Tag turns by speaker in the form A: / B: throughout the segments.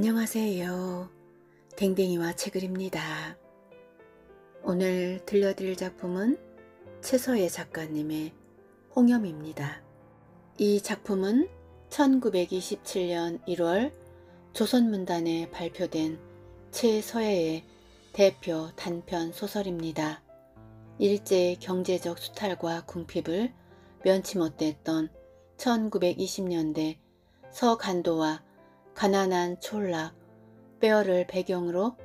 A: 안녕하세요. 댕댕이와 책을입니다. 오늘 들려드릴 작품은 최서예 작가님의 홍염입니다. 이 작품은 1927년 1월 조선문단에 발표된 최서예의 대표 단편 소설입니다. 일제의 경제적 수탈과 궁핍을 면치 못했던 1920년대 서간도와 가난한 촐락 빼어를 배경으로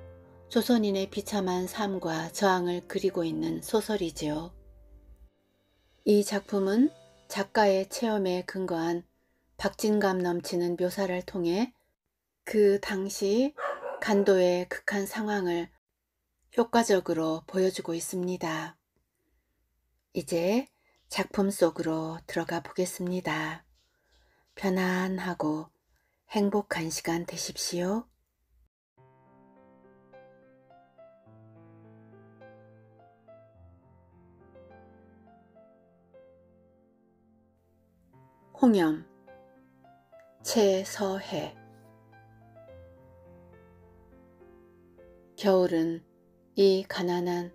A: 조선인의 비참한 삶과 저항을 그리고 있는 소설이지요. 이 작품은 작가의 체험에 근거한 박진감 넘치는 묘사를 통해 그 당시 간도의 극한 상황을 효과적으로 보여주고 있습니다. 이제 작품 속으로 들어가 보겠습니다. 편안하고 행복한 시간 되십시오. 홍염 최서해 겨울은 이 가난한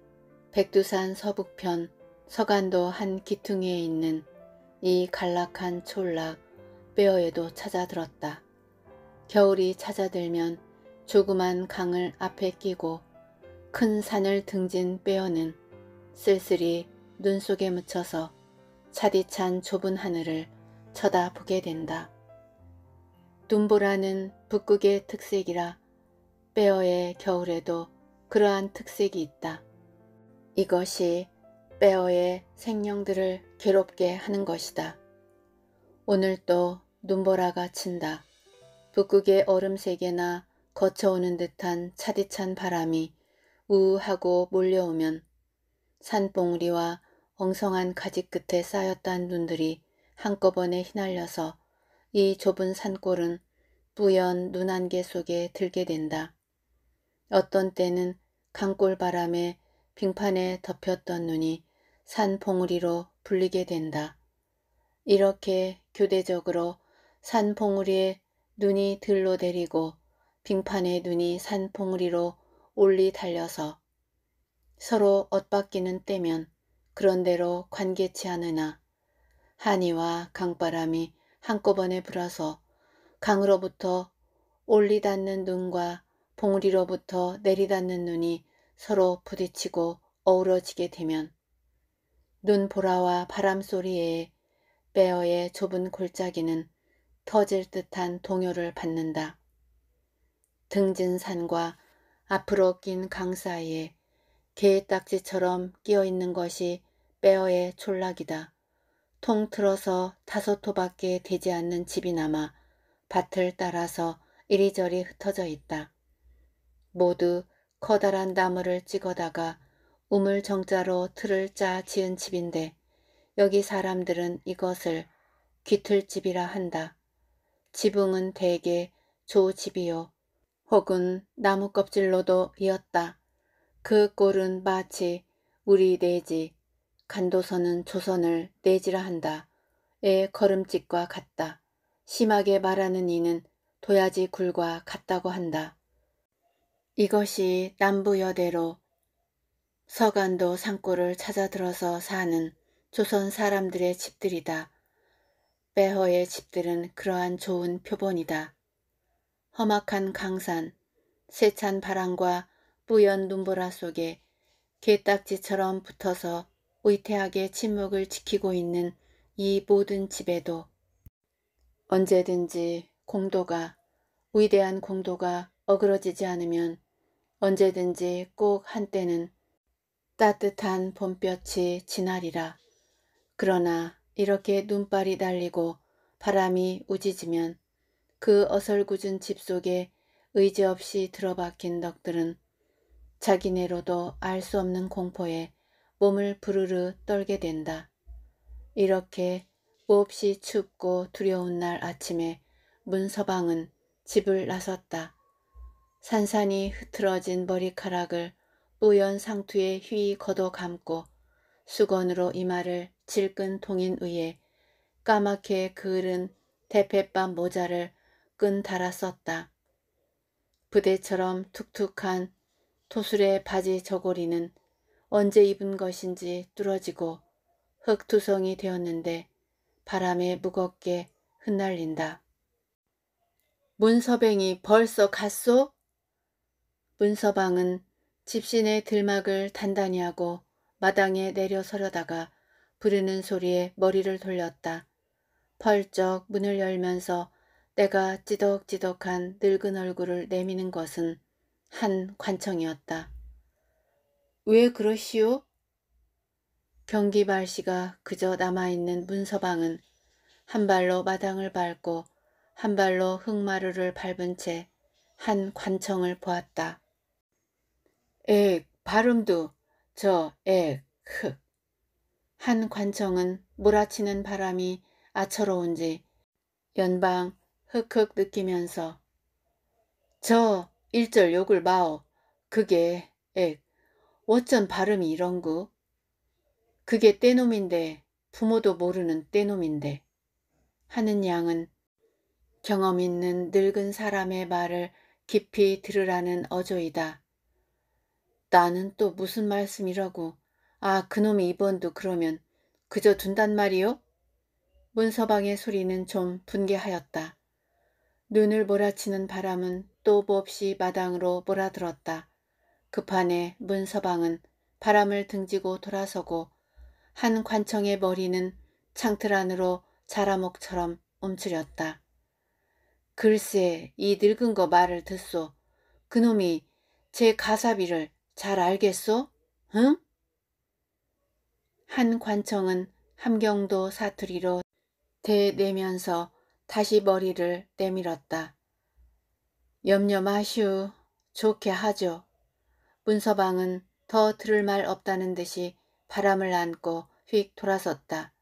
A: 백두산 서북편 서간도 한 기퉁이에 있는 이 간락한 촌락 빼어에도 찾아들었다. 겨울이 찾아들면 조그만 강을 앞에 끼고 큰 산을 등진 빼어는 쓸쓸히 눈 속에 묻혀서 차디찬 좁은 하늘을 쳐다보게 된다. 눈보라는 북극의 특색이라 빼어의 겨울에도 그러한 특색이 있다. 이것이 빼어의 생명들을 괴롭게 하는 것이다. 오늘 또 눈보라가 친다. 북극의 얼음 세계나 거쳐오는 듯한 차디찬 바람이 우우하고 몰려오면 산봉우리와 엉성한 가지 끝에 쌓였던 눈들이 한꺼번에 휘날려서 이 좁은 산골은 뿌연 눈 안개 속에 들게 된다. 어떤 때는 강골 바람에 빙판에 덮였던 눈이 산봉우리로 불리게 된다. 이렇게 교대적으로 산봉우리의 눈이 들로 내리고 빙판의 눈이 산봉우리로 올리 달려서 서로 엇바뀌는 때면 그런대로 관계치 않으나 한이와 강바람이 한꺼번에 불어서 강으로부터 올리 닿는 눈과 봉우리로부터 내리 닿는 눈이 서로 부딪히고 어우러지게 되면 눈보라와 바람소리에 빼어의 좁은 골짜기는 터질 듯한 동요를 받는다. 등진 산과 앞으로 낀 강 사이에 개의 딱지처럼 끼어 있는 것이 빼어의 촌락이다. 통틀어서 다소 토밖에 되지 않는 집이 남아 밭을 따라서 이리저리 흩어져 있다. 모두 커다란 나무를 찍어다가 우물정자로 틀을 짜 지은 집인데 여기 사람들은 이것을 귀틀집이라 한다. 지붕은 대개 조집이요 혹은 나무 껍질로도 이었다. 그 꼴은 마치 우리 내지 간도선은 조선을 내지라 한다. 의 걸음짓과 같다. 심하게 말하는 이는 도야지 굴과 같다고 한다. 이것이 남부여대로 서간도 산골을 찾아 들어서 사는 조선 사람들의 집들이다. 베허의 집들은 그러한 좋은 표본이다. 험악한 강산, 세찬 바람과 뿌연 눈보라 속에 개딱지처럼 붙어서 의태하게 침묵을 지키고 있는 이 모든 집에도 언제든지 공도가 위대한 공도가 어그러지지 않으면 언제든지 꼭 한때는 따뜻한 봄볕이 지나리라. 그러나 이렇게 눈발이 달리고 바람이 우지지면 그 어설궂은 집 속에 의지없이 들어박힌 덕들은 자기네로도 알 수 없는 공포에 몸을 부르르 떨게 된다. 이렇게 몹시 춥고 두려운 날 아침에 문서방은 집을 나섰다. 산산이 흐트러진 머리카락을 뿌연 상투에 휘 걷어 감고 수건으로 이마를 질끈 통인 위에 까맣게 그을은 대패밤 모자를 끈 달아 썼다. 부대처럼 툭툭한 토술의 바지 저고리는 언제 입은 것인지 뚫어지고 흙투성이 되었는데 바람에 무겁게 흩날린다. 문서뱅이 벌써 갔소? 문서방은 집신의 들막을 단단히 하고 마당에 내려서려다가 부르는 소리에 머리를 돌렸다. 펄쩍 문을 열면서 내가 찌덕찌덕한 늙은 얼굴을 내미는 것은 한 관청이었다. 왜 그러시오? 경기발씨가 그저 남아있는 문서방은 한 발로 마당을 밟고 한 발로 흙마루를 밟은 채 한 관청을 보았다. 에 발음도 저, 액, 흑. 한 관청은 몰아치는 바람이 아처로운지 연방 흑흑 느끼면서 저 일절 욕을 마오 그게 액 어쩐 발음이 이런구 그게 떼놈인데 부모도 모르는 떼놈인데 하는 양은 경험 있는 늙은 사람의 말을 깊이 들으라는 어조이다. 나는 또 무슨 말씀이라고 아, 그놈이 입원도 그러면 그저 둔단 말이요? 문서방의 소리는 좀 분개하였다. 눈을 몰아치는 바람은 또 몹시 뭐 마당으로 몰아들었다. 급한에 그 문서방은 바람을 등지고 돌아서고 한 관청의 머리는 창틀 안으로 자라목처럼 움츠렸다. 글쎄 이 늙은 거 말을 듣소. 그놈이 제 가사비를 잘 알겠소? 응? 한 관청은 함경도 사투리로 대내면서 다시 머리를 내밀었다. 염려 마슈. 좋게 하죠. 문서방은 더 들을 말 없다는 듯이 바람을 안고 휙 돌아섰다.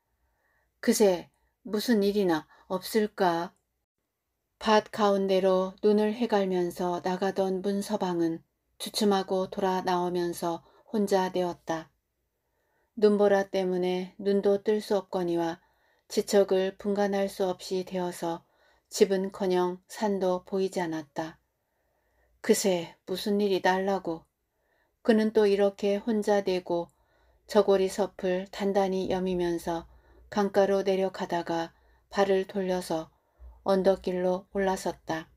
A: 그새 무슨 일이나 없을까? 밭 가운데로 눈을 헤갈면서 나가던 문서방은 주춤하고 돌아 나오면서 혼자 내었다. 눈보라 때문에 눈도 뜰 수 없거니와 지척을 분간할 수 없이 되어서 집은커녕 산도 보이지 않았다. 그새 무슨 일이 달라고 그는 또 이렇게 혼자 대고 저고리 섭을 단단히 여미면서 강가로 내려가다가 발을 돌려서 언덕길로 올라섰다.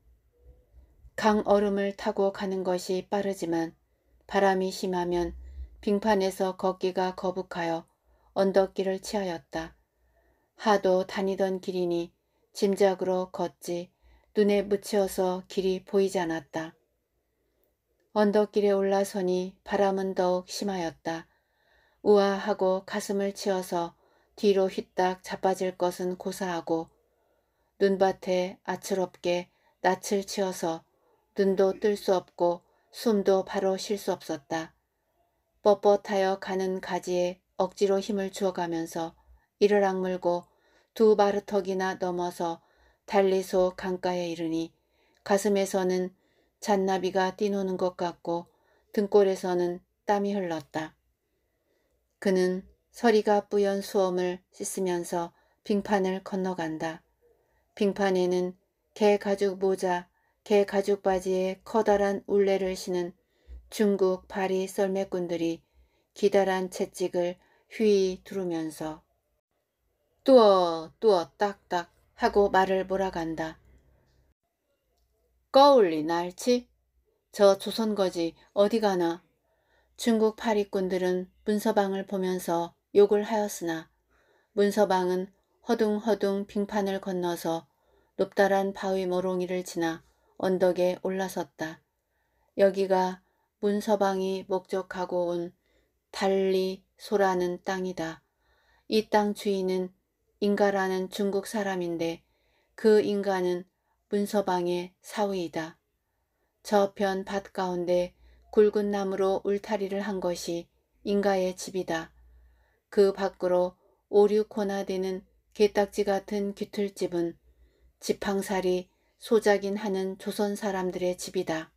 A: 강 얼음을 타고 가는 것이 빠르지만 바람이 심하면 빙판에서 걷기가 거북하여 언덕길을 치하였다. 하도 다니던 길이니 짐작으로 걷지 눈에 묻혀서 길이 보이지 않았다. 언덕길에 올라서니 바람은 더욱 심하였다. 우아하고 가슴을 치어서 뒤로 휘딱 자빠질 것은 고사하고 눈밭에 아츠럽게 낯을 치어서 눈도 뜰 수 없고 숨도 바로 쉴 수 없었다. 뻣뻣하여 가는 가지에 억지로 힘을 주어가면서 이를 악물고 두 마르턱이나 넘어서 달리소 강가에 이르니 가슴에서는 잔나비가 뛰노는 것 같고 등골에서는 땀이 흘렀다. 그는 서리가 뿌연 수엄을 씻으면서 빙판을 건너간다. 빙판에는 개 가죽 모자, 개 가죽 바지에 커다란 울레를 신은 중국 파리 썰매꾼들이 기다란 채찍을 휘 두르면서 뚜어 뚜어 딱딱 하고 말을 몰아간다. 거울리 날치? 저 조선거지 어디 가나? 중국 파리꾼들은 문서방을 보면서 욕을 하였으나 문서방은 허둥허둥 빙판을 건너서 높다란 바위 모롱이를 지나 언덕에 올라섰다. 여기가 문서방이 목적하고 온 달리 소라는 땅이다. 이 땅 주인은 인가라는 중국 사람인데 그 인가는 문서방의 사위이다. 저편 밭 가운데 굵은 나무로 울타리를 한 것이 인가의 집이다. 그 밖으로 오류코나 되는 개딱지 같은 귀틀집은 지팡살이 소작인 하는 조선 사람들의 집이다.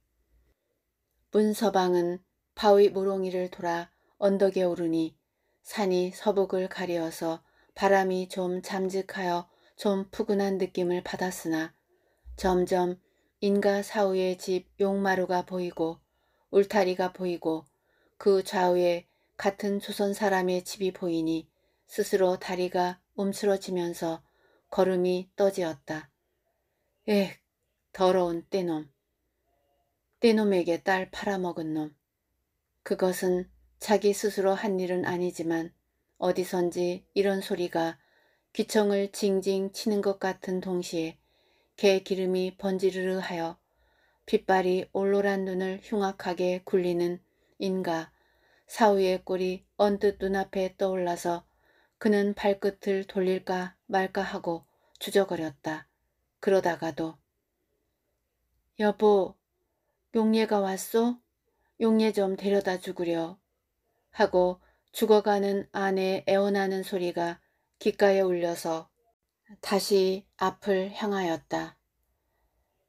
A: 문서방은 바위 모롱이를 돌아 언덕에 오르니 산이 서북을 가리어서 바람이 좀 잠직하여 좀 푸근한 느낌을 받았으나 점점 인가 사우의 집 용마루가 보이고 울타리가 보이고 그 좌우에 같은 조선 사람의 집이 보이니 스스로 다리가 움츠러지면서 걸음이 떠지었다. 에 더러운 떼놈. 띠놈에게 네 딸 팔아먹은 놈. 그것은 자기 스스로 한 일은 아니지만 어디선지 이런 소리가 귀청을 징징 치는 것 같은 동시에 개 기름이 번지르르 하여 빗발이 올로란 눈을 흉악하게 굴리는 인가 사우의 꼴이 언뜻 눈앞에 떠올라서 그는 발끝을 돌릴까 말까 하고 주저거렸다. 그러다가도 여보 용예가 왔소? 용예 좀 데려다 주구려. 하고 죽어가는 아내의 애원하는 소리가 귓가에 울려서 다시 앞을 향하였다.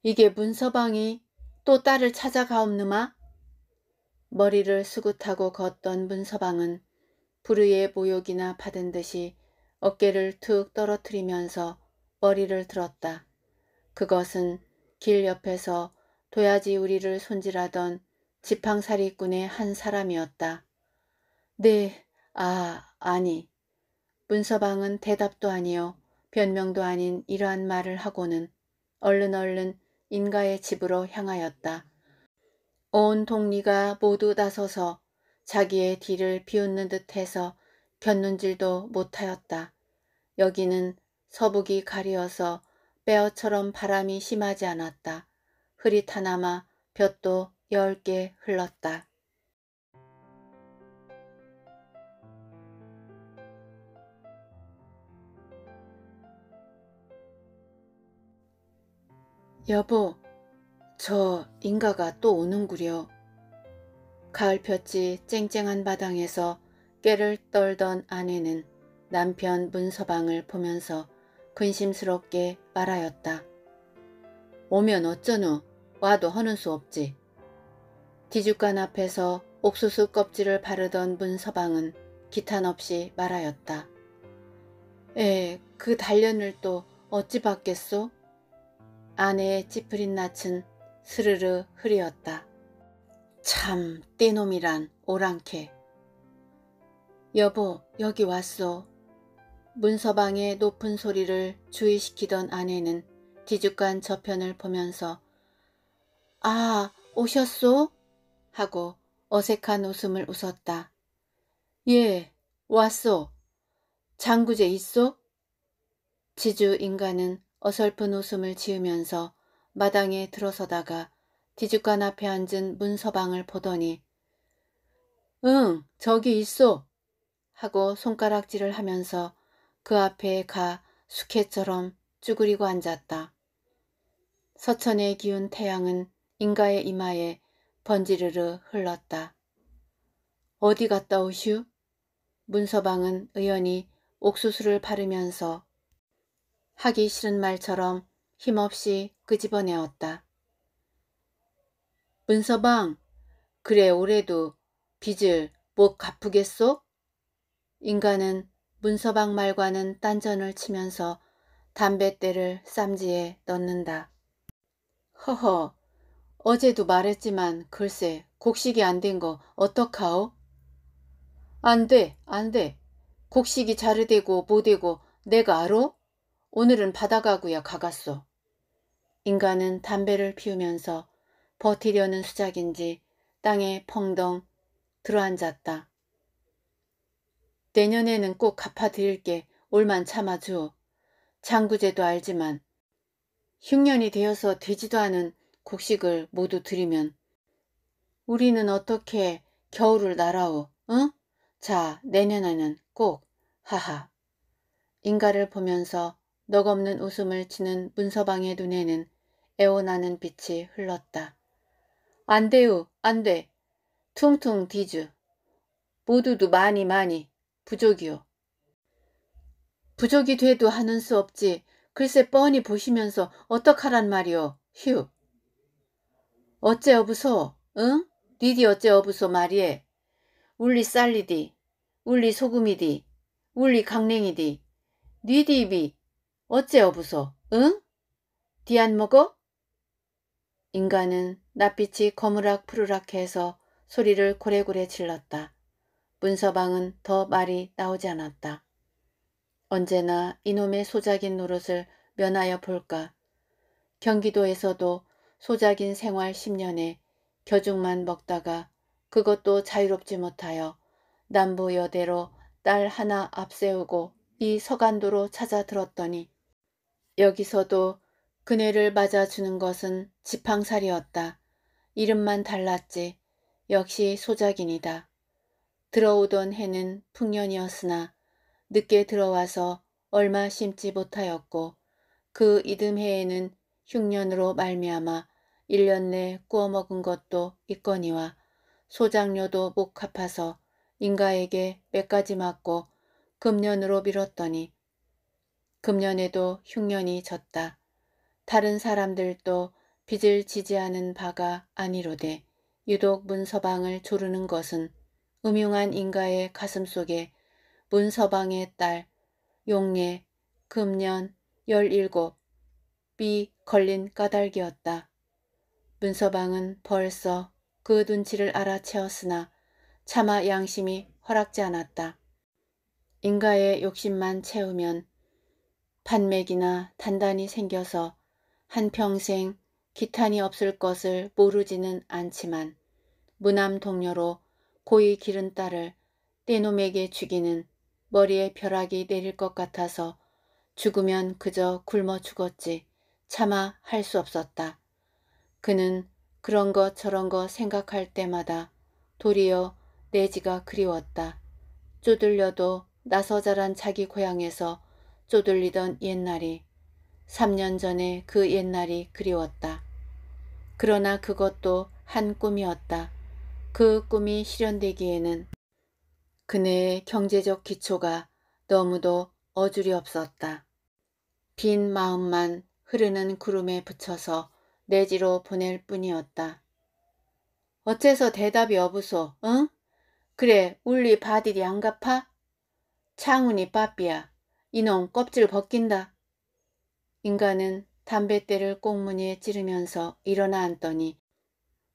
A: 이게 문서방이 또 딸을 찾아가옵느마? 머리를 수긋하고 걷던 문서방은 불의의 모욕이나 받은 듯이 어깨를 툭 떨어뜨리면서 머리를 들었다. 그것은 길 옆에서 도야지 우리를 손질하던 지팡사리꾼의 한 사람이었다. 네, 아, 아니. 문서방은 대답도 아니요 변명도 아닌 이러한 말을 하고는 얼른 얼른 인가의 집으로 향하였다. 온 동리가 모두 나서서 자기의 뒤를 비웃는 듯해서 견눈질도 못하였다. 여기는 서북이 가리어서 빼어처럼 바람이 심하지 않았다. 흐릿하나마 볕도 열 개 흘렀다. 여보, 저 인가가 또 오는구려. 가을볕이 쨍쨍한 바당에서 깨를 떨던 아내는 남편 문서방을 보면서 근심스럽게 말하였다. 오면 어쩌누? 와도 허는 수 없지. 디죽간 앞에서 옥수수 껍질을 바르던 문서방은 기탄 없이 말하였다. 에, 그 단련을 또 어찌 받겠소? 아내의 찌푸린 낯은 스르르 흐리었다. 참, 떼놈이란 오랑캐. 여보, 여기 왔소. 문서방의 높은 소리를 주의시키던 아내는 뒤죽간 저편을 보면서 아, 오셨소? 하고 어색한 웃음을 웃었다. 예, 왔소. 장구제 있소? 지주 인간은 어설픈 웃음을 지으면서 마당에 들어서다가 뒤죽간 앞에 앉은 문서방을 보더니 응, 저기 있소. 하고 손가락질을 하면서 그 앞에 가 숙회처럼 쭈그리고 앉았다. 서천의 기운 태양은 인가의 이마에 번지르르 흘렀다. 어디 갔다 오슈? 문서방은 의연히 옥수수를 바르면서 하기 싫은 말처럼 힘없이 끄집어내었다. 문서방, 그래 올해도 빚을 못 갚으겠소? 인간은 문서방 말과는 딴전을 치면서 담뱃대를 쌈지에 넣는다. 허허, 어제도 말했지만 글쎄 곡식이 안 된 거 어떡하오? 안 돼, 안 돼. 곡식이 자르되고 못되고 내가 알어 오늘은 바다가구야 가갔어 인간은 담배를 피우면서 버티려는 수작인지 땅에 펑덩 들어앉았다. 내년에는 꼭 갚아드릴게 올만 참아줘오 장구제도 알지만 흉년이 되어서 되지도 않은 곡식을 모두 드리면 우리는 어떻게 겨울을 날아오, 응? 자, 내년에는 꼭, 하하. 인가를 보면서 너없는 웃음을 치는 문서방의 눈에는 애원하는 빛이 흘렀다. 안 돼요, 안 돼. 퉁퉁 뒤주. 모두도 많이 많이 부족이요. 부족이 돼도 하는 수 없지. 글쎄 뻔히 보시면서 어떡하란 말이오. 휴. 어째 여부소? 응? 니디 어째 여부소 말이에? 울리 쌀리디, 울리 소금이디, 울리 강냉이디, 니디 입이 어째 여부소? 응? 디안 먹어? 인간은 낯빛이 거무락 푸르락 해서 소리를 고래고래 질렀다. 문서방은 더 말이 나오지 않았다. 언제나 이놈의 소작인 노릇을 면하여 볼까. 경기도에서도 소작인 생활 10년에 겨죽만 먹다가 그것도 자유롭지 못하여 남부여대로 딸 하나 앞세우고 이 서간도로 찾아 들었더니 여기서도 그네를 맞아주는 것은 지팡살이었다. 이름만 달랐지 역시 소작인이다. 들어오던 해는 풍년이었으나 늦게 들어와서 얼마 심지 못하였고 그 이듬해에는 흉년으로 말미암아 1년 내 구워 먹은 것도 있거니와 소장료도 못 갚아서 인가에게 몇 가지 맞고 금년으로 미었더니 금년에도 흉년이 졌다. 다른 사람들도 빚을 지지하는 바가 아니로되 유독 문서방을 조르는 것은 음흉한 인가의 가슴속에 문서방의 딸 용례 금년 1 7비 걸린 까닭이었다. 문서방은 벌써 그 눈치를 알아채었으나 차마 양심이 허락지 않았다. 인가의 욕심만 채우면 판맥이나 단단히 생겨서 한평생 기탄이 없을 것을 모르지는 않지만 무남 동료로 고이 기른 딸을 떼놈에게 죽이는 머리에 벼락이 내릴 것 같아서 죽으면 그저 굶어 죽었지. 차마 할 수 없었다. 그는 그런 것 저런 것 생각할 때마다 도리어 내지가 그리웠다. 쪼들려도 나서 자란 자기 고향에서 쪼들리던 옛날이 3년 전에 그 옛날이 그리웠다. 그러나 그것도 한 꿈이었다. 그 꿈이 실현되기에는 그네의 경제적 기초가 너무도 어줄이 없었다. 빈 마음만 흐르는 구름에 붙여서 내지로 보낼 뿐이었다. 어째서 대답이 없으소, 응? 그래, 울리 바디디 안 갚아? 창훈이 빠삐야. 이놈 껍질 벗긴다. 인간은 담뱃대를 꽁무니에 찌르면서 일어나 앉더니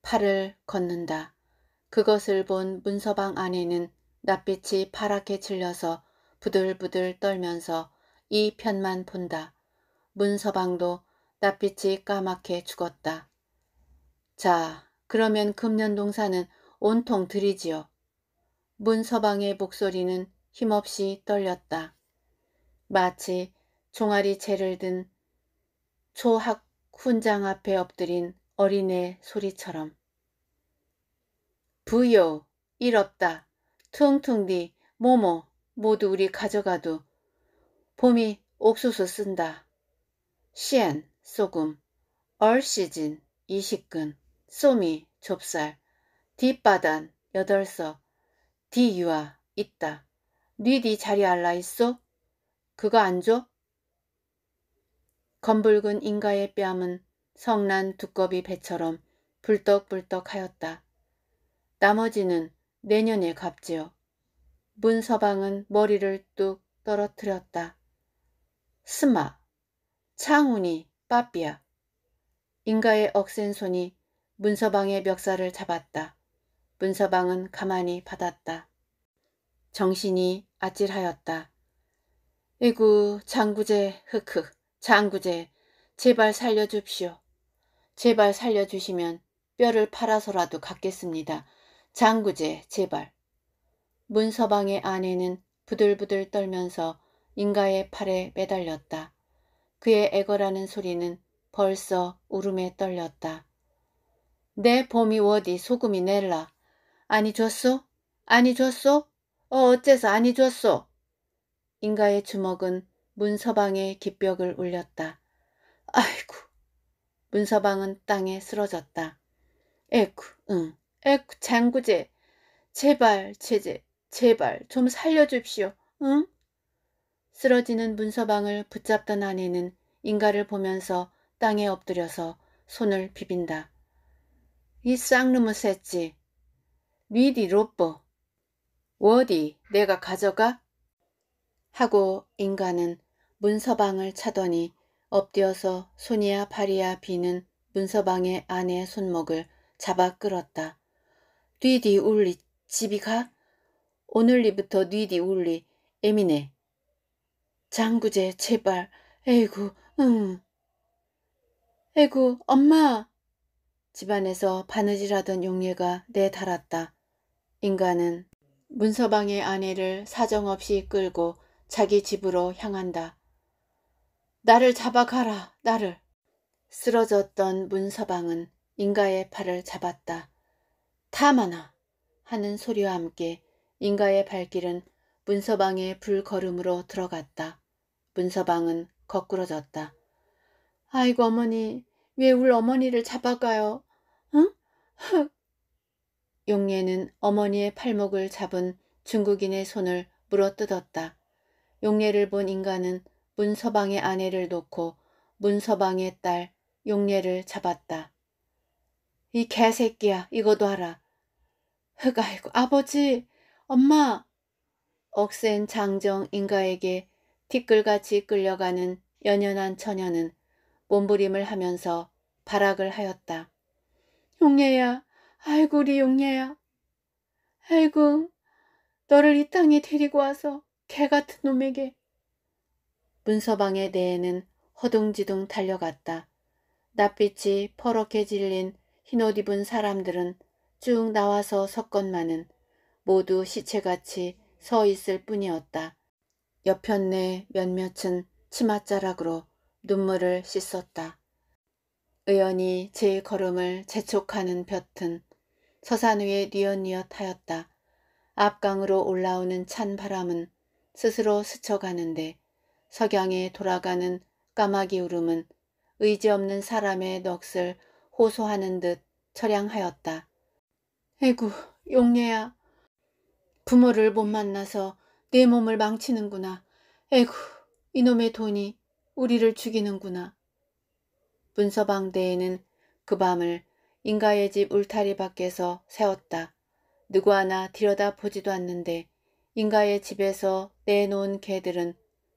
A: 팔을 걷는다. 그것을 본 문서방 안에는 낯빛이 파랗게 질려서 부들부들 떨면서 이 편만 본다. 문서방도 낯빛이 까맣게 죽었다. 자, 그러면 금년동사는 온통 들이지요. 문서방의 목소리는 힘없이 떨렸다. 마치 종아리 채를 든 초학 훈장 앞에 엎드린 어린애 소리처럼. 부요, 일 없다, 퉁퉁디, 모모, 모두 우리 가져가도. 봄이 옥수수 쓴다. 시엔 소금 얼시진 이식근 소미 좁쌀 뒷바단 여덟석 디유아 있다 뉘디 자리 알라 있소? 그거 안 줘? 검붉은 인가의 뺨은 성난 두꺼비 배처럼 불떡불떡하였다. 나머지는 내년에 갚지요. 문서방은 머리를 뚝 떨어뜨렸다. 스마 창운이 빠삐야. 인가의 억센 손이 문서방의 멱살을 잡았다. 문서방은 가만히 받았다. 정신이 아찔하였다. 에구 장구제 흑흑 장구제 제발 살려줍시오. 제발 살려주시면 뼈를 팔아서라도 갖겠습니다. 장구제 제발. 문서방의 아내는 부들부들 떨면서 인가의 팔에 매달렸다. 그의 애거라는 소리는 벌써 울음에 떨렸다. 내 봄이 워디 소금이 낼라. 아니 줬소? 아니 줬소? 어 어째서 아니 줬소? 인가의 주먹은 문서방의 깃벽을 울렸다. 아이쿠. 문서방은 땅에 쓰러졌다. 에쿠, 응, 에쿠, 장구제. 제발, 제제, 제발 좀 살려줍시오, 응? 쓰러지는 문서방을 붙잡던 아내는 인가를 보면서 땅에 엎드려서 손을 비빈다. 이쌍놈은 셋지. 미디 로뽀. 워디 내가 가져가? 하고 인간은 문서방을 차더니 엎드려서 손이야 발이야 비는 문서방의 아내의 손목을 잡아 끌었다. 뒤디 울리 집이 가? 오늘리부터 뒤디 울리 에미네 장구제 제발 에이구 응 에이구 엄마 집안에서 바느질하던 용예가 내달았다. 인간은 문서방의 아내를 사정없이 끌고 자기 집으로 향한다. 나를 잡아가라 나를 쓰러졌던 문서방은 인가의 팔을 잡았다. 다마나 하는 소리와 함께 인가의 발길은 문서방의 불걸음으로 들어갔다. 문서방은 거꾸러졌다. 아이고 어머니 왜 울 어머니를 잡아가요? 응? 흑! 용례는 어머니의 팔목을 잡은 중국인의 손을 물어뜯었다. 용례를 본 인간은 문서방의 아내를 놓고 문서방의 딸 용례를 잡았다. 이 개새끼야 이것도 알아. 흑 아이고 아버지 엄마 억센 장정 인가에게 티끌같이 끌려가는 연연한 처녀는 몸부림을 하면서 발악을 하였다. 용예야, 아이고 우리 용예야. 아이고, 너를 이 땅에 데리고 와서 개같은 놈에게. 문서방의 내에는 허둥지둥 달려갔다. 낯빛이 퍼렇게 질린 흰옷 입은 사람들은 쭉 나와서 섰건만은 모두 시체같이 서 있을 뿐이었다. 여편네 몇몇은 치맛자락으로 눈물을 씻었다. 의연히 제 걸음을 재촉하는 볕은 서산 위에 뉘엿뉘엿 하였다. 앞강으로 올라오는 찬 바람은 스스로 스쳐가는데 석양에 돌아가는 까마귀 울음은 의지없는 사람의 넋을 호소하는 듯 처량하였다. 에구, 용례야. 부모를 못 만나서 내 몸을 망치는구나. 에구, 이놈의 돈이 우리를 죽이는구나. 문서방대에는 그 밤을 인가의 집 울타리 밖에서 세웠다. 누구 하나 들여다보지도 않는데 인가의 집에서 내놓은 개들은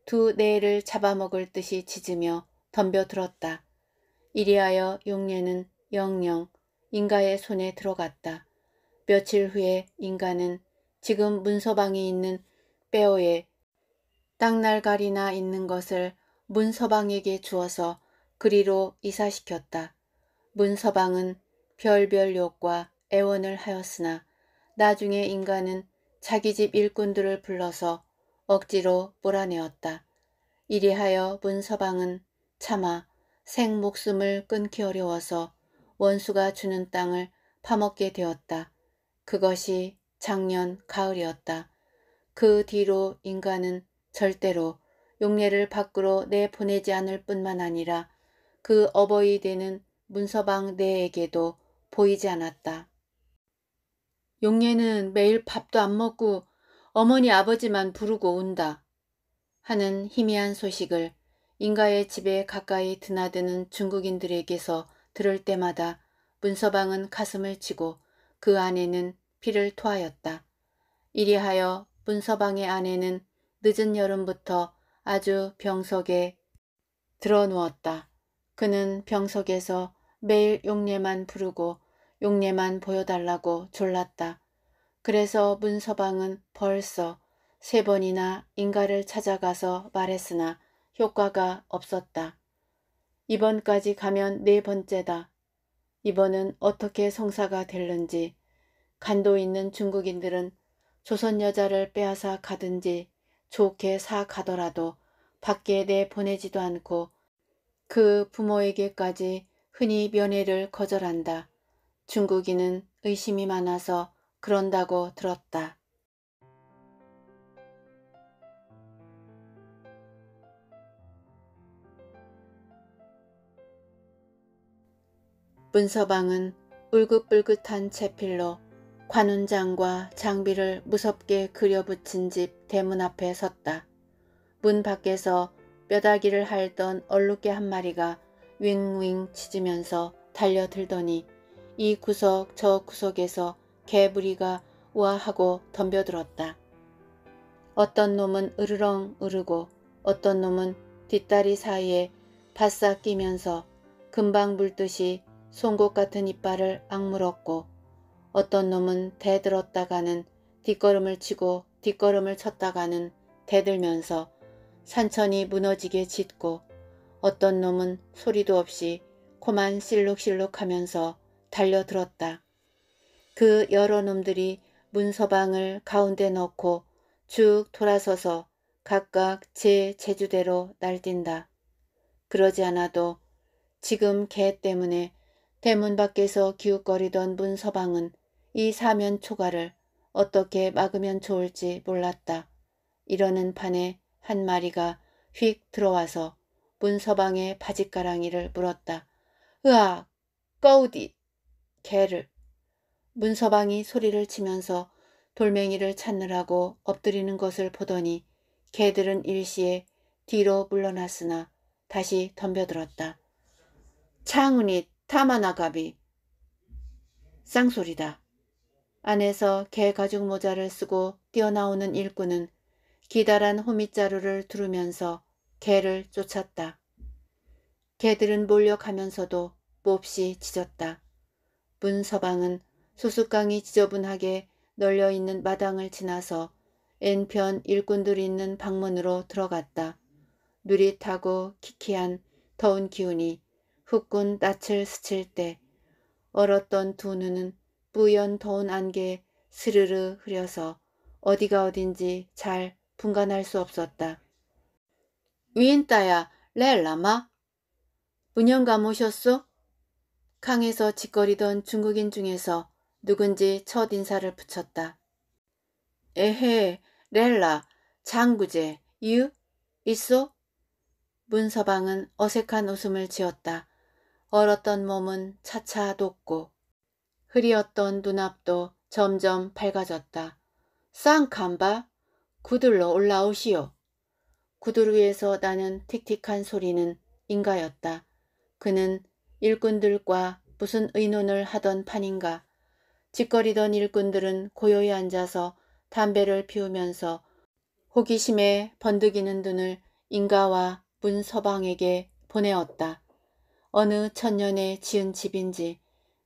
A: 두 내를 잡아먹을 듯이 짖으며 덤벼들었다. 이리하여 용례는 영영 인가의 손에 들어갔다. 며칠 후에 인가는 지금 문서방이 있는 뼈에 땅날갈이나 있는 것을 문서방에게 주어서 그리로 이사시켰다. 문서방은 별별 욕과 애원을 하였으나 나중에 인간은 자기 집 일꾼들을 불러서 억지로 몰아내었다. 이리하여 문서방은 차마 생 목숨을 끊기 어려워서 원수가 주는 땅을 파먹게 되었다. 그것이 작년 가을이었다. 그 뒤로 인간은 절대로 용례를 밖으로 내보내지 않을 뿐만 아니라 그 어버이 되는 문서방 내에게도 보이지 않았다. 용례는 매일 밥도 안 먹고 어머니 아버지만 부르고 온다 하는 희미한 소식을 인가의 집에 가까이 드나드는 중국인들에게서 들을 때마다 문서방은 가슴을 치고 그 안에는 피를 토하였다. 이리하여 문서방의 아내는 늦은 여름부터 아주 병석에 들어 누웠다. 그는 병석에서 매일 용례만 부르고 용례만 보여달라고 졸랐다. 그래서 문서방은 벌써 세 번이나 인가를 찾아가서 말했으나 효과가 없었다. 이번까지 가면 네 번째다. 이번은 어떻게 성사가 될는지 간도 있는 중국인들은 조선 여자를 빼앗아 가든지 좋게 사 가더라도 밖에 내 보내지도 않고 그 부모에게까지 흔히 면회를 거절한다. 중국인은 의심이 많아서 그런다고 들었다. 문서방은 울긋불긋한 채필로 관운장과 장비를 무섭게 그려붙인 집 대문 앞에 섰다. 문 밖에서 뼈다귀를 핥던 얼룩개 한 마리가 윙윙 짖으면서 달려들더니 이 구석 저 구석에서 개부리가 우아하고 덤벼들었다. 어떤 놈은 으르렁 으르고 어떤 놈은 뒷다리 사이에 바싹 끼면서 금방 불듯이 송곳 같은 이빨을 악물었고 어떤 놈은 대들었다가는 뒷걸음을 치고 뒷걸음을 쳤다가는 대들면서 산천이 무너지게 짖고 어떤 놈은 소리도 없이 코만 실룩실룩 하면서 달려들었다. 그 여러 놈들이 문서방을 가운데 넣고 쭉 돌아서서 각각 제 제주대로 날뛴다. 그러지 않아도 지금 개 때문에 대문 밖에서 기웃거리던 문서방은 이 사면 초가를 어떻게 막으면 좋을지 몰랐다. 이러는 판에 한 마리가 휙 들어와서 문서방의 바짓가랑이를 물었다. 으악! 꺼우디! 개를! 문서방이 소리를 치면서 돌멩이를 찾느라고 엎드리는 것을 보더니 개들은 일시에 뒤로 물러났으나 다시 덤벼들었다. 창은이 타마나가비 쌍소리다. 안에서 개 가죽 모자를 쓰고 뛰어나오는 일꾼은 기다란 호밋자루를 두르면서 개를 쫓았다. 개들은 몰려가면서도 몹시 짖었다. 문서방은 소수강이 지저분하게 널려있는 마당을 지나서 N편 일꾼들이 있는 방문으로 들어갔다. 누릿하고 키키한 더운 기운이 후끈 낯을 스칠 때 얼었던 두 눈은 뿌연 더운 안개 스르르 흐려서 어디가 어딘지 잘 분간할 수 없었다. 위엔따야 렐라마? 은영감 오셨소? 강에서 짓거리던 중국인 중에서 누군지 첫 인사를 붙였다. 에헤, 렐라, 장구제, 유, 있소? 문서방은 어색한 웃음을 지었다. 얼었던 몸은 차차 돋고 흐리었던 눈앞도 점점 밝아졌다. 쌍간바 구들러 올라오시오. 구들 위에서 나는 틱틱한 소리는 인가였다. 그는 일꾼들과 무슨 의논을 하던 판인가. 짓거리던 일꾼들은 고요히 앉아서 담배를 피우면서 호기심에 번득이는 눈을 인가와 문서방에게 보내었다. 어느 천년에 지은 집인지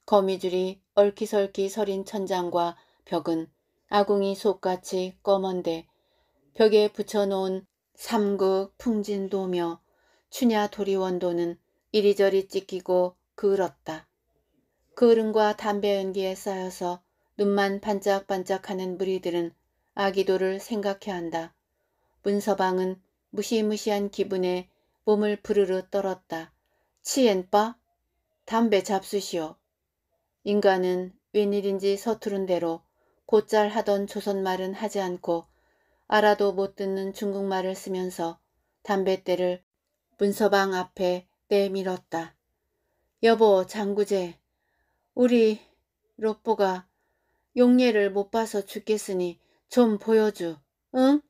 A: 거미줄이 얼키설키 서린 천장과 벽은 아궁이 속같이 검은데 벽에 붙여놓은 삼국 풍진도며 추냐 도리원도는 이리저리 찢기고 그을었다. 그을음과 담배 연기에 쌓여서 눈만 반짝반짝하는 무리들은 아기도를 생각해 한다. 문서방은 무시무시한 기분에 몸을 부르르 떨었다. 치엔빠? 담배 잡수시오. 인간은 웬일인지 서투른 대로 곧잘 하던 조선말은 하지 않고 알아도 못 듣는 중국말을 쓰면서 담뱃대를 문서방 앞에 내밀었다. 여보 장구제 우리 로뽀가 용례를 못 봐서 죽겠으니 좀 보여주 응?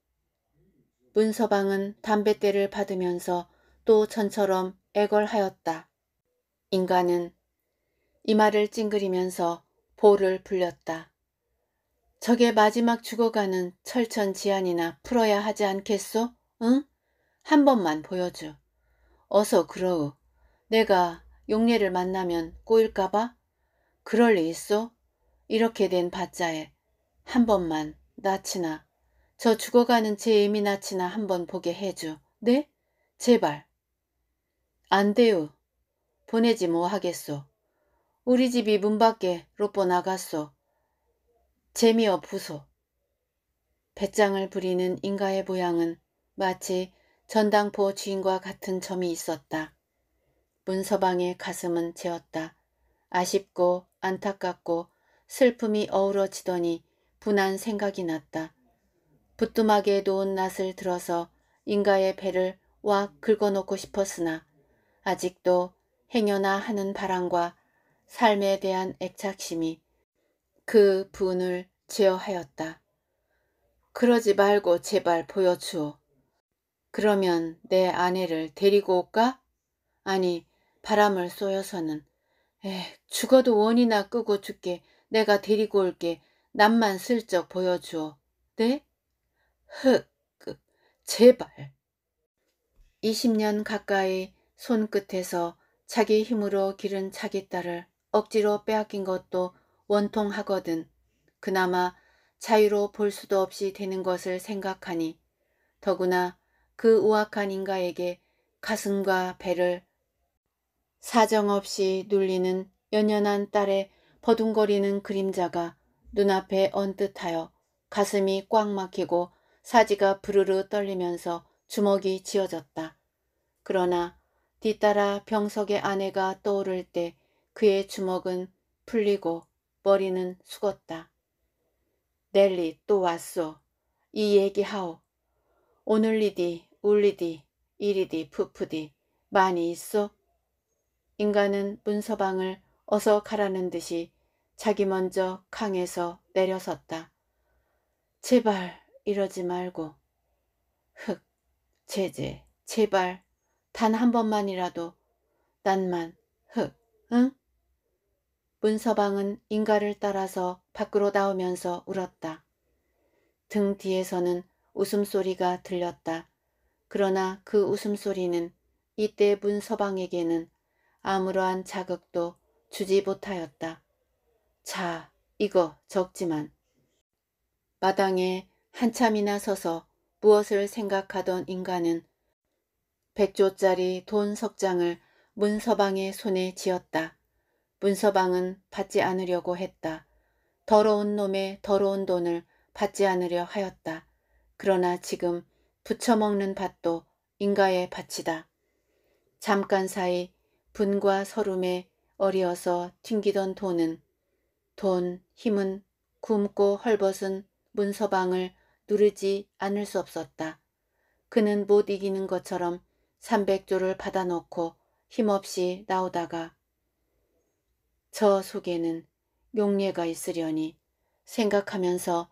A: 문서방은 담뱃대를 받으면서 또 전처럼 애걸하였다. 인간은 이마를 찡그리면서 볼을 불렸다. 저게 마지막 죽어가는 철천지안이나 풀어야 하지 않겠소? 응? 한 번만 보여줘. 어서 그러우. 내가 용례를 만나면 꼬일까봐? 그럴 리 있소? 이렇게 된 바자에 한 번만 나치나 저 죽어가는 제 애미 나치나 한 번 보게 해줘. 네? 제발. 안 돼요. 보내지 뭐 하겠소. 우리 집이 문 밖에 로뽀 나갔소. 재미없부소. 배짱을 부리는 인가의 모양은 마치 전당포 주인과 같은 점이 있었다. 문서방의 가슴은 재었다. 아쉽고 안타깝고 슬픔이 어우러지더니 분한 생각이 났다. 부뚜막에 놓은 낫을 들어서 인가의 배를 와 긁어놓고 싶었으나 아직도 행여나 하는 바람과 삶에 대한 애착심이 그 분을 제어하였다. 그러지 말고 제발 보여주오. 그러면 내 아내를 데리고 올까? 아니 바람을 쏘여서는 에 죽어도 원이나 끄고 죽게 내가 데리고 올게 남만 슬쩍 보여주오. 네? 흑, 그, 제발. 20년 가까이 손끝에서 자기 힘으로 기른 자기 딸을 억지로 빼앗긴 것도 원통하거든 그나마 자유로 볼 수도 없이 되는 것을 생각하니 더구나 그 우악한 인가에게 가슴과 배를 사정없이 눌리는 연연한 딸의 버둥거리는 그림자가 눈앞에 언뜻하여 가슴이 꽉 막히고 사지가 부르르 떨리면서 주먹이 지어졌다. 그러나 뒤따라 병석의 아내가 떠오를 때 그의 주먹은 풀리고 머리는 숙었다. 넬리 또 왔소. 이 얘기하오. 오늘리디 울리디 이리디 푸푸디 많이 있소. 인간은 문서방을 어서 가라는 듯이 자기 먼저 강에서 내려섰다. 제발 이러지 말고. 흑, 제제, 제발 단 한 번만이라도 난만 흑, 응? 문서방은 인가를 따라서 밖으로 나오면서 울었다. 등 뒤에서는 웃음소리가 들렸다. 그러나 그 웃음소리는 이때 문서방에게는 아무러한 자극도 주지 못하였다. 자, 이거 적지만. 마당에 한참이나 서서 무엇을 생각하던 인간은 백조짜리 돈 석장을 문서방의 손에 쥐었다. 문서방은 받지 않으려고 했다. 더러운 놈의 더러운 돈을 받지 않으려 하였다. 그러나 지금 부쳐먹는 밭도 인가의 밭이다. 잠깐 사이 분과 서름에 어리어서 튕기던 돈은 돈, 힘은 굶고 헐벗은 문서방을 누르지 않을 수 없었다. 그는 못 이기는 것처럼 300조를 받아놓고 힘없이 나오다가 저 속에는 용례가 있으려니 생각하면서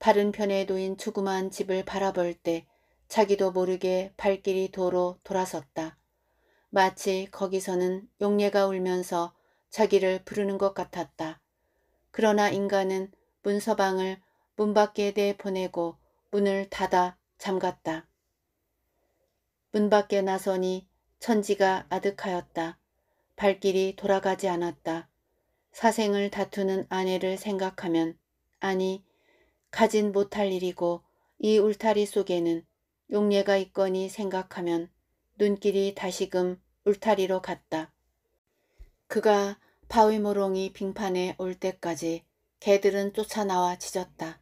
A: 바른편에 놓인 추구만 집을 바라볼 때 자기도 모르게 발길이 도로 돌아섰다. 마치 거기서는 용례가 울면서 자기를 부르는 것 같았다. 그러나 인간은 문서방을 문 밖에 내보내고 문을 닫아 잠갔다. 문 밖에 나서니 천지가 아득하였다. 발길이 돌아가지 않았다. 사생을 다투는 아내를 생각하면 아니 가진 못할 일이고 이 울타리 속에는 용례가 있거니 생각하면 눈길이 다시금 울타리로 갔다. 그가 바위모롱이 빙판에 올 때까지 개들은 쫓아나와 짖었다.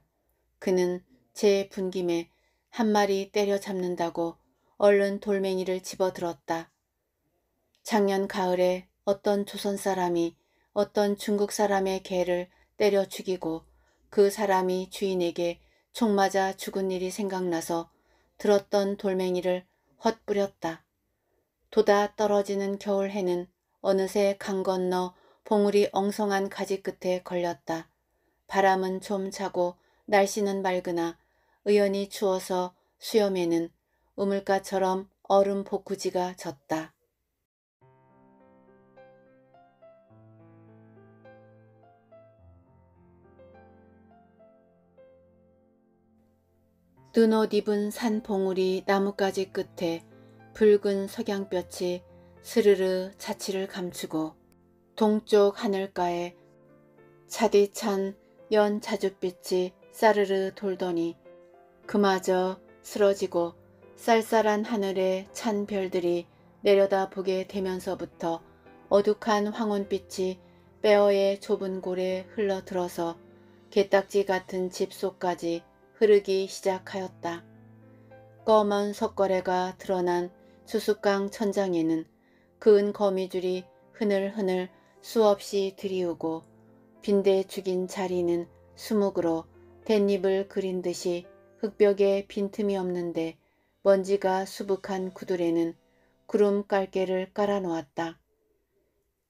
A: 그는 제 분김에 한 마리 때려잡는다고 얼른 돌멩이를 집어들었다. 작년 가을에 어떤 조선 사람이 어떤 중국 사람의 개를 때려 죽이고 그 사람이 주인에게 총 맞아 죽은 일이 생각나서 들었던 돌멩이를 헛뿌렸다. 도다 떨어지는 겨울해는 어느새 강 건너 봉우리 엉성한 가지 끝에 걸렸다. 바람은 좀 차고 날씨는 맑으나 의연히 추워서 수염에는 우물가처럼 얼음 복구지가 졌다. 눈옷 입은 산봉우리 나뭇가지 끝에 붉은 석양볕이 스르르 자취를 감추고 동쪽 하늘가에 차디찬 연 자줏빛이 싸르르 돌더니 그마저 쓰러지고 쌀쌀한 하늘에 찬 별들이 내려다보게 되면서부터 어둑한 황혼빛이 빼어의 좁은 골에 흘러들어서 개딱지 같은 집 속까지 흐르기 시작하였다. 검은 석거래가 드러난 수수깡 천장에는 그 거미줄이 흐늘흐늘 수없이 들이우고 빈대 죽인 자리는 수묵으로 댄잎을 그린 듯이 흙벽에 빈틈이 없는데 먼지가 수북한 구들에는 구름 깔개를 깔아놓았다.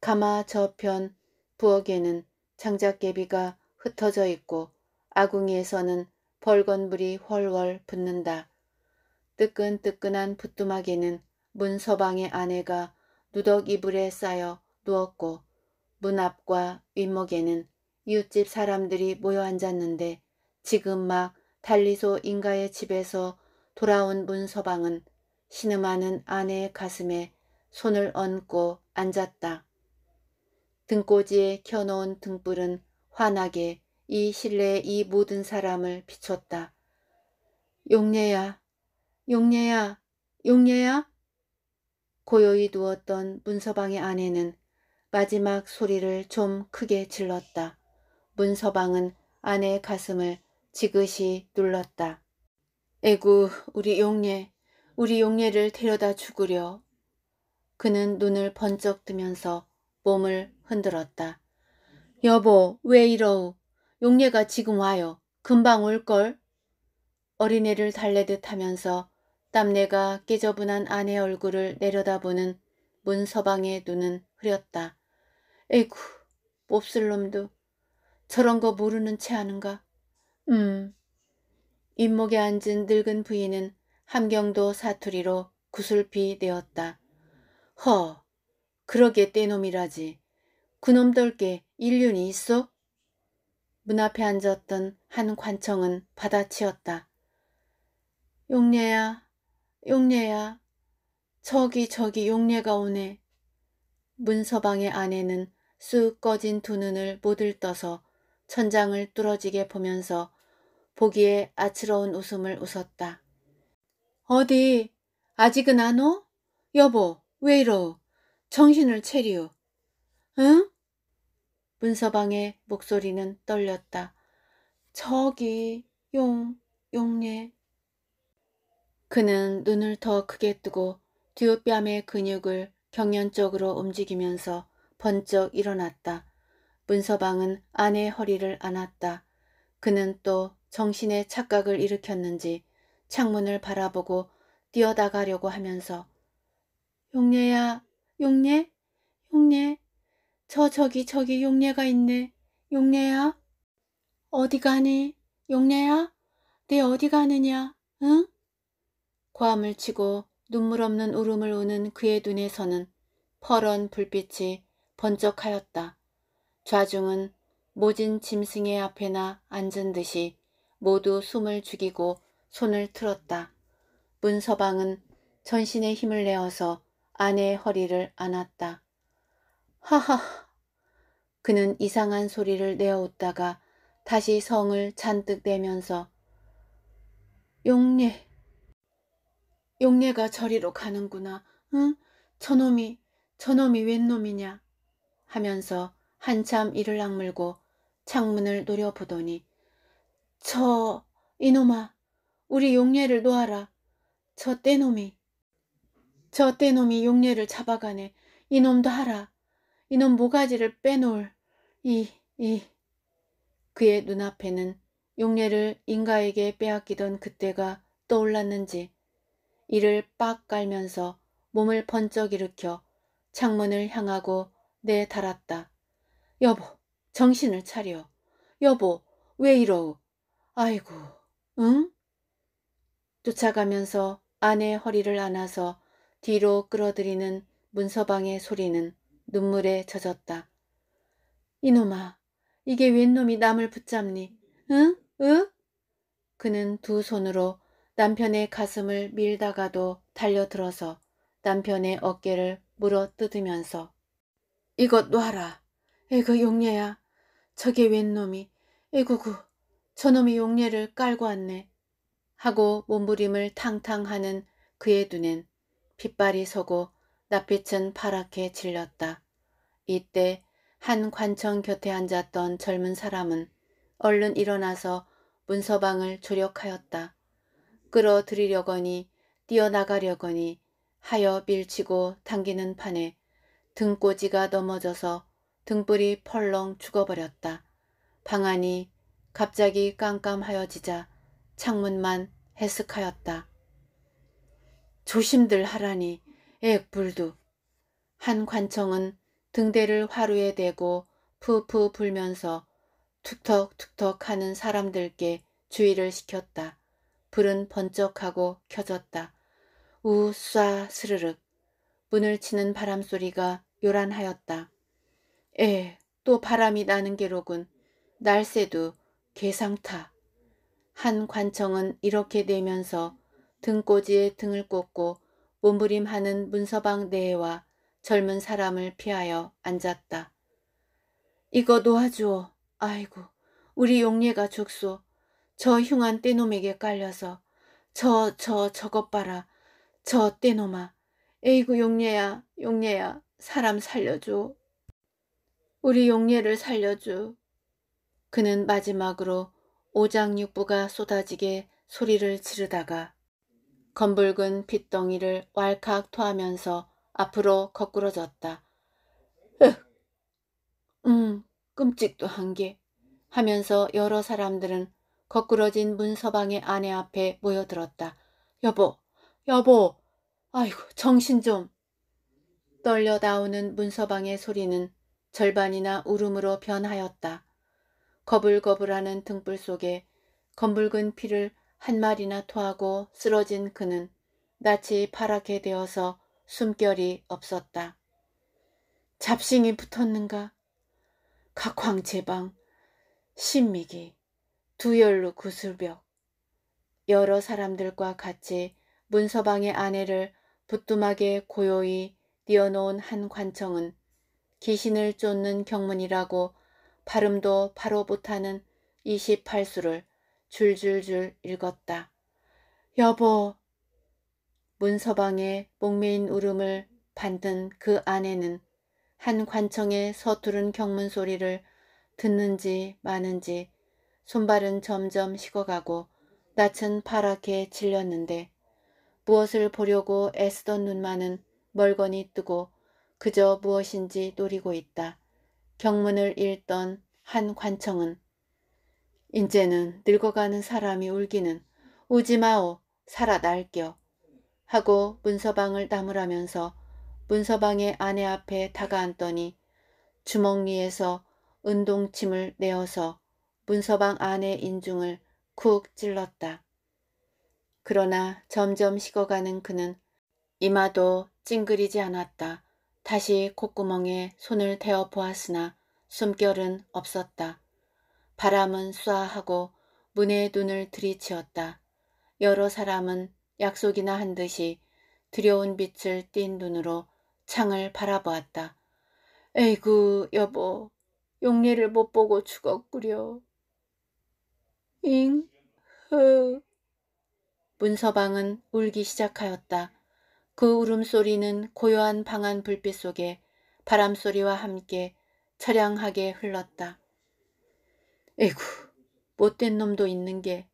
A: 가마 저편 부엌에는 장작개비가 흩어져 있고 아궁이에서는 벌건 불이 훨훨 붙는다. 뜨끈뜨끈한 부뚜막에는 문 서방의 아내가 누덕 이불에 쌓여 누웠고 문 앞과 윗목에는 이웃집 사람들이 모여 앉았는데 지금 막 달리소 인가의 집에서 돌아온 문 서방은 신음하는 아내의 가슴에 손을 얹고 앉았다. 등꼬지에 켜놓은 등불은 환하게 이 실내 이 모든 사람을 비췄다. 용례야, 용례야, 용례야. 고요히 누웠던 문서방의 아내는 마지막 소리를 좀 크게 질렀다. 문서방은 아내의 가슴을 지그시 눌렀다. 에구, 우리 용례, 우리 용례를 데려다 죽으려. 그는 눈을 번쩍 뜨면서 몸을 흔들었다. 여보, 왜 이러우? 용례가 지금 와요. 금방 올걸. 어린애를 달래듯 하면서 땀내가 깨져분한 아내 얼굴을 내려다보는 문서방의 눈은 흐렸다. 에이쿠, 몹쓸놈도 저런 거 모르는 채 하는가? 음. 잇목에 앉은 늙은 부인은 함경도 사투리로 구슬피 되었다 허, 그러게 떼놈이라지. 그놈덜께 인륜이 있어? 문 앞에 앉았던 한 관청은 받아치었다. 용례야, 용례야, 저기 저기 용례가 오네. 문서방의 아내는 쑥 꺼진 두 눈을 모들 떠서 천장을 뚫어지게 보면서 보기에 아츠러운 웃음을 웃었다. 어디 아직은 안 오? 여보 왜 이러? 정신을 차리오 응? 문서방의 목소리는 떨렸다. 저기 용 용례. 그는 눈을 더 크게 뜨고 뒤오뺨의 근육을 경련적으로 움직이면서 번쩍 일어났다. 문서방은 아내의 허리를 안았다. 그는 또 정신의 착각을 일으켰는지 창문을 바라보고 뛰어나가려고 하면서 용례야 용례 용례 저 저기 저기 용례가 있네. 용례야? 어디 가니? 용례야? 네 어디 가느냐? 응? 과함을 치고 눈물 없는 울음을 우는 그의 눈에서는 퍼런 불빛이 번쩍하였다. 좌중은 모진 짐승의 앞에나 앉은 듯이 모두 숨을 죽이고 손을 틀었다. 문서방은 전신의 힘을 내어서 아내의 허리를 안았다. 하하. 그는 이상한 소리를 내어웃다가 다시 성을 잔뜩 내면서 용례, 용례가 저리로 가는구나. 응? 저놈이, 저놈이 웬 놈이냐? 하면서 한참 이를 악물고 창문을 노려보더니 저 이놈아 우리 용례를 놓아라. 저 떼놈이 저 떼놈이 용례를 잡아가네. 이놈도 하라. 이놈 모가지를 빼놓을 이, 이. 그의 눈앞에는 용례를 인가에게 빼앗기던 그때가 떠올랐는지 이를 빡 깔면서 몸을 번쩍 일으켜 창문을 향하고 내달았다. 여보, 정신을 차려. 여보, 왜 이러우? 아이고, 응? 쫓아가면서 아내의 허리를 안아서 뒤로 끌어들이는 문서방의 소리는 눈물에 젖었다. 이놈아, 이게 웬 놈이 남을 붙잡니? 응? 응? 그는 두 손으로 남편의 가슴을 밀다가도 달려들어서 남편의 어깨를 물어 뜯으면서 이것 놔라. 에그 용례야. 저게 웬 놈이. 에구구. 저놈이 용례를 깔고 왔네. 하고 몸부림을 탕탕 하는 그의 눈엔 빛발이 서고 낯빛은 파랗게 질렸다. 이때 한 관청 곁에 앉았던 젊은 사람은 얼른 일어나서 문서방을 조력하였다. 끌어들이려거니 뛰어나가려거니 하여 밀치고 당기는 판에 등꼬지가 넘어져서 등불이 펄렁 죽어버렸다. 방안이 갑자기 깜깜하여지자 창문만 해쓱하였다. 조심들 하라니 액불두. 한 관청은 등대를 화루에 대고 푸푸 불면서 툭턱툭턱 하는 사람들께 주의를 시켰다. 불은 번쩍하고 켜졌다. 우 쏴 스르륵. 문을 치는 바람 소리가 요란하였다. 에, 또 바람이 나는 게로군. 날새도 개상타. 한 관청은 이렇게 내면서 등꼬지에 등을 꽂고 몸부림하는 문서방 내와 외 젊은 사람을 피하여 앉았다. 이거 놓아주오 아이고 우리 용례가 죽소. 저 흉한 떼놈에게 깔려서 저 저 저, 것 봐라. 저 떼놈아. 에이구 용례야 용례야 사람 살려줘. 우리 용례를 살려줘. 그는 마지막으로 오장육부가 쏟아지게 소리를 지르다가 검붉은 핏덩이를 왈칵 토하면서 앞으로 거꾸러졌다. 으 흑! 음, 끔찍도 한 게. 하면서 여러 사람들은 거꾸러진 문서방의 아내 앞에 모여들었다. 여보, 여보, 아이고, 정신 좀. 떨려 나오는 문서방의 소리는 절반이나 울음으로 변하였다. 거불거불하는 등불 속에 검붉은 피를 한 마리나 토하고 쓰러진 그는 낯이 파랗게 되어서 숨결이 없었다. 잡싱이 붙었는가? 각황제방, 신미기, 두열루 구슬벽. 여러 사람들과 같이 문서방의 아내를 부뚜막에 고요히 띄어놓은 한 관청은 귀신을 쫓는 경문이라고 발음도 바로 못하는 28수를 줄줄줄 읽었다. 여보. 문서방의 목매인 울음을 받는 그 아내는 한 관청의 서투른 경문 소리를 듣는지 마는지 손발은 점점 식어가고 낯은 파랗게 질렸는데 무엇을 보려고 애쓰던 눈만은 멀건히 뜨고 그저 무엇인지 노리고 있다. 경문을 읽던 한 관청은 이제는 늙어가는 사람이 울기는 우지마오 살아날겨 하고 문서방을 나무라면서 문서방의 아내 앞에 다가앉더니 주먹니에서 은동침을 내어서 문서방 아내 인중을 쿡 찔렀다. 그러나 점점 식어가는 그는 이마도 찡그리지 않았다. 다시 콧구멍에 손을 대어 보았으나 숨결은 없었다. 바람은 쏴하고 문에 눈을 들이치었다. 여러 사람은 약속이나 한 듯이 두려운 빛을 띤 눈으로 창을 바라보았다. 에이구 여보 용례를 못 보고 죽었구려. 잉 흐. 문서방은 울기 시작하였다. 그 울음소리는 고요한 방안 불빛 속에 바람소리와 함께 차량하게 흘렀다. 에구, 못된 놈도 있는 게.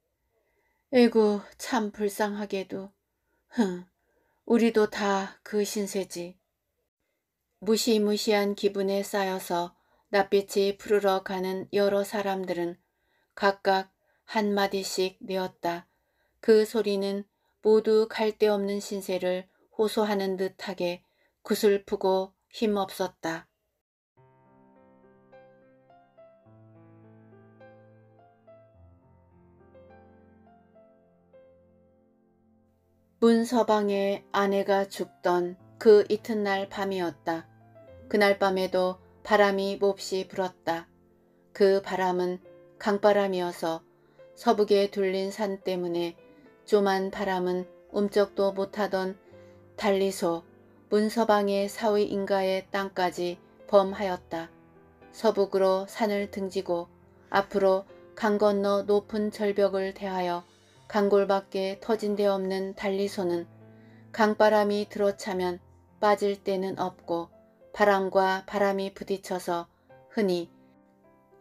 A: 에구, 참 불쌍하게도. 흥, 우리도 다 그 신세지. 무시무시한 기분에 쌓여서 낯빛이 푸르러 가는 여러 사람들은 각각 한마디씩 내었다. 그 소리는 모두 갈데없는 신세를 호소하는 듯하게 구슬프고 힘없었다. 문서방의 아내가 죽던 그 이튿날 밤이었다. 그날 밤에도 바람이 몹시 불었다. 그 바람은 강바람이어서 서북에 둘린 산 때문에 조만 바람은 움쩍도 못하던 달리소 문서방의 사위 인가의 땅까지 범하였다. 서북으로 산을 등지고 앞으로 강 건너 높은 절벽을 대하여 강골 밖에 터진 데 없는 달리소는 강바람이 들어차면 빠질 데는 없고 바람과 바람이 부딪혀서 흔히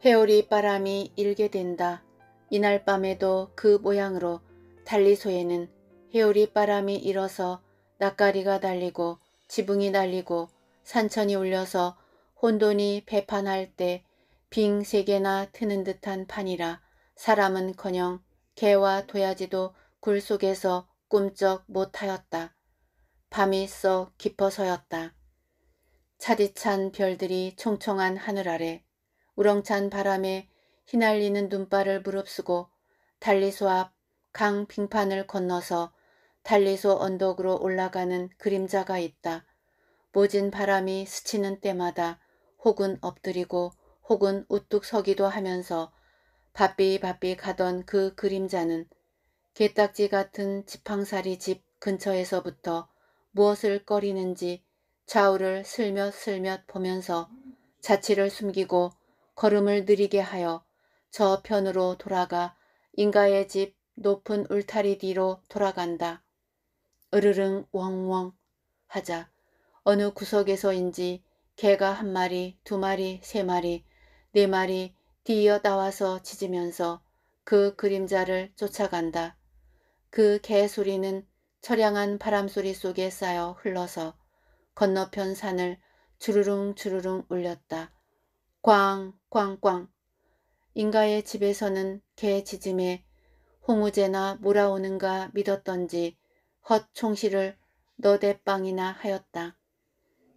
A: 해오리 바람이 일게 된다. 이날 밤에도 그 모양으로 달리소에는 해오리 바람이 일어서 낯가리가 달리고 지붕이 달리고 산천이 울려서 혼돈이 배판할 때 빙 세 개나 트는 듯한 판이라 사람은커녕 개와 도야지도 굴 속에서 꿈쩍 못하였다. 밤이 썩 깊어서였다. 차디찬 별들이 총총한 하늘 아래 우렁찬 바람에 휘날리는 눈발을 무릅쓰고 달리소 앞 강 빙판을 건너서 달리소 언덕으로 올라가는 그림자가 있다. 모진 바람이 스치는 때마다 혹은 엎드리고 혹은 우뚝 서기도 하면서 바삐 바삐 가던 그 그림자는 개딱지 같은 지팡사리 집 근처에서부터 무엇을 꺼리는지 좌우를 슬며슬며 보면서 자취를 숨기고 걸음을 느리게 하여 저편으로 돌아가 인가의 집 높은 울타리 뒤로 돌아간다. 으르릉 웡웡 하자 어느 구석에서인지 개가 한 마리, 두 마리, 세 마리, 네 마리, 뒤이어 나와서 짖으면서 그 그림자를 쫓아간다. 그 개소리는 처량한 바람소리 속에 쌓여 흘러서 건너편 산을 주르릉 주르릉 울렸다. 꽝, 꽝, 꽝. 인가의 집에서는 개 짖음에 홍우제나 몰아오는가 믿었던지 헛총실을 너대빵이나 하였다.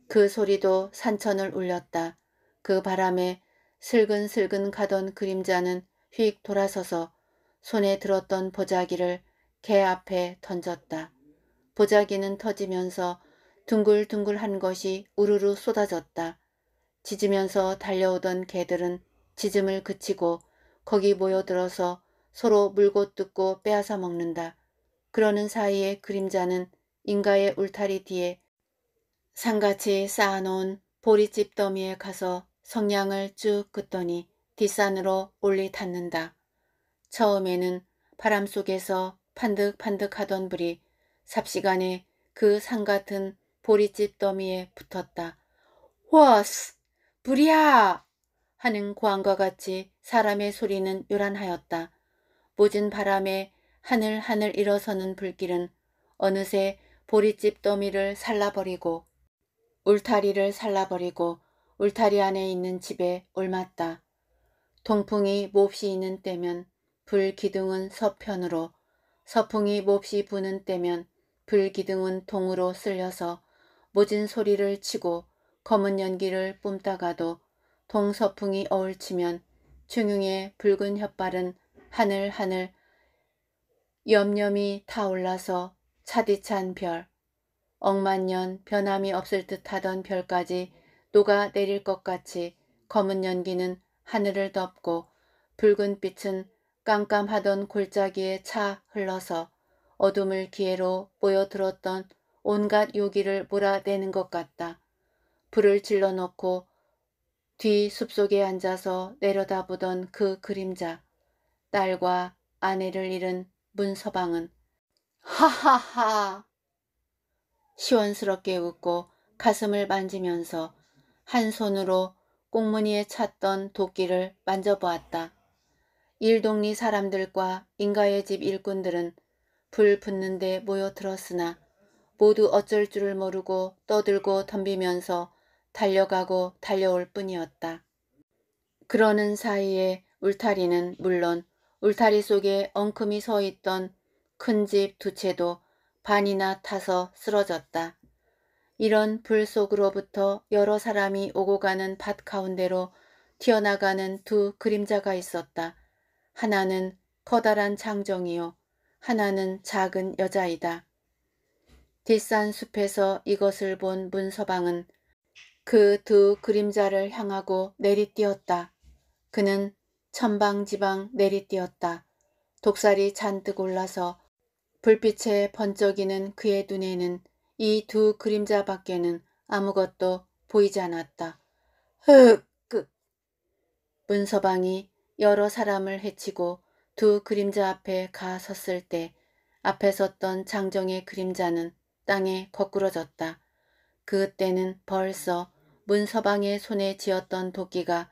A: 그 소리도 산천을 울렸다. 그 바람에 슬근슬근 가던 그림자는 휙 돌아서서 손에 들었던 보자기를 개 앞에 던졌다. 보자기는 터지면서 둥글둥글한 것이 우르르 쏟아졌다. 짖으면서 달려오던 개들은 짖음을 그치고 거기 모여들어서 서로 물고 뜯고 빼앗아 먹는다. 그러는 사이에 그림자는 인가의 울타리 뒤에 산같이 쌓아놓은 보리집 더미에 가서 성냥을 쭉 긋더니 뒷산으로 올리 닿는다 처음에는 바람 속에서 판득판득하던 불이 삽시간에 그 산같은 보리집 더미에 붙었다. 워스! 불이야! 하는 고함과 같이 사람의 소리는 요란하였다. 모진 바람에 하늘하늘 하늘 일어서는 불길은 어느새 보리집 더미를 살라버리고 울타리를 살라버리고 울타리 안에 있는 집에 올맞다. 동풍이 몹시 있는 때면 불기둥은 서편으로 서풍이 몹시 부는 때면 불기둥은 동으로 쓸려서 모진 소리를 치고 검은 연기를 뿜다가도 동서풍이 어울치면 중흉의 붉은 혓발은 하늘 하늘 염염이 타올라서 차디찬 별 억만년 변함이 없을 듯하던 별까지 녹아 내릴 것 같이 검은 연기는 하늘을 덮고 붉은 빛은 깜깜하던 골짜기에 차 흘러서 어둠을 기회로 모여들었던 온갖 요기를 몰아내는 것 같다. 불을 질러놓고 뒤 숲속에 앉아서 내려다보던 그 그림자, 딸과 아내를 잃은 문서방은 하하하 시원스럽게 웃고 가슴을 만지면서 한 손으로 꽁무니에 찼던 도끼를 만져보았다. 일동리 사람들과 인가의 집 일꾼들은 불 붙는 데 모여들었으나 모두 어쩔 줄을 모르고 떠들고 덤비면서 달려가고 달려올 뿐이었다. 그러는 사이에 울타리는 물론 울타리 속에 엉큼이 서 있던 큰 집 두 채도 반이나 타서 쓰러졌다. 이런 불 속으로부터 여러 사람이 오고 가는 밭 가운데로 튀어나가는 두 그림자가 있었다. 하나는 커다란 장정이요 하나는 작은 여자이다. 뒷산 숲에서 이것을 본 문서방은 그 두 그림자를 향하고 내리뛰었다. 그는 천방지방 내리뛰었다. 독살이 잔뜩 올라서 불빛에 번쩍이는 그의 눈에는 이두 그림자 밖에는 아무것도 보이지 않았다. 흑! 끝 그 문서방이 여러 사람을 해치고 두 그림자 앞에 가 섰을 때 앞에 섰던 장정의 그림자는 땅에 거꾸러졌다. 그때는 벌써 문서방의 손에 쥐었던 도끼가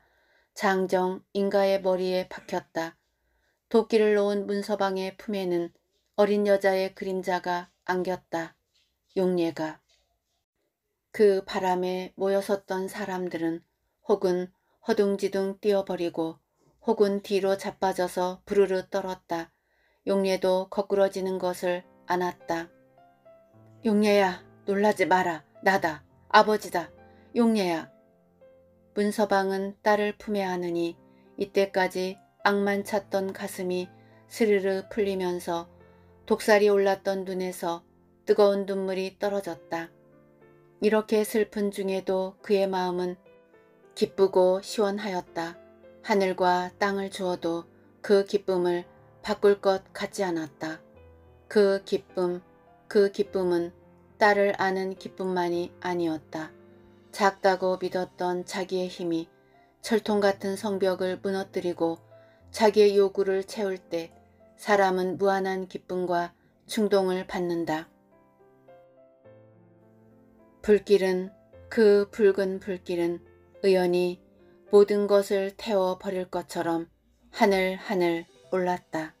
A: 장정 인가의 머리에 박혔다. 도끼를 놓은 문서방의 품에는 어린 여자의 그림자가 안겼다. 용례가그 바람에 모여섰던 사람들은 혹은 허둥지둥 뛰어버리고 혹은 뒤로 자빠져서 부르르 떨었다. 용례도 거꾸러지는 것을 안았다. 용례야 놀라지 마라. 나다. 아버지다. 용례야. 문서방은 딸을 품에 안으니 이때까지 악만 찼던 가슴이 스르르 풀리면서 독살이 올랐던 눈에서 뜨거운 눈물이 떨어졌다. 이렇게 슬픈 중에도 그의 마음은 기쁘고 시원하였다. 하늘과 땅을 주어도 그 기쁨을 바꿀 것 같지 않았다. 그 기쁨, 그 기쁨은 딸을 아는 기쁨만이 아니었다. 작다고 믿었던 자기의 힘이 철통 같은 성벽을 무너뜨리고 자기의 요구를 채울 때 사람은 무한한 기쁨과 충동을 받는다. 불길은 그 붉은 불길은 의연히 모든 것을 태워버릴 것처럼 하늘하늘 하늘 올랐다.